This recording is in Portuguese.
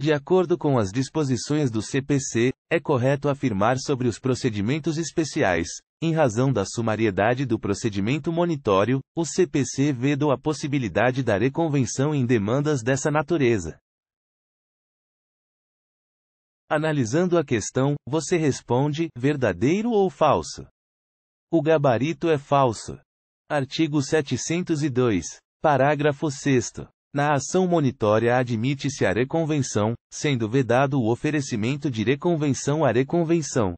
De acordo com as disposições do CPC, é correto afirmar sobre os procedimentos especiais, em razão da sumariedade do procedimento monitório, o CPC vedou a possibilidade da reconvenção em demandas dessa natureza. Analisando a questão, você responde: verdadeiro ou falso? O gabarito é falso. Artigo 702, parágrafo 6. Na ação monitória admite-se a reconvenção, sendo vedado o oferecimento de reconvenção à reconvenção.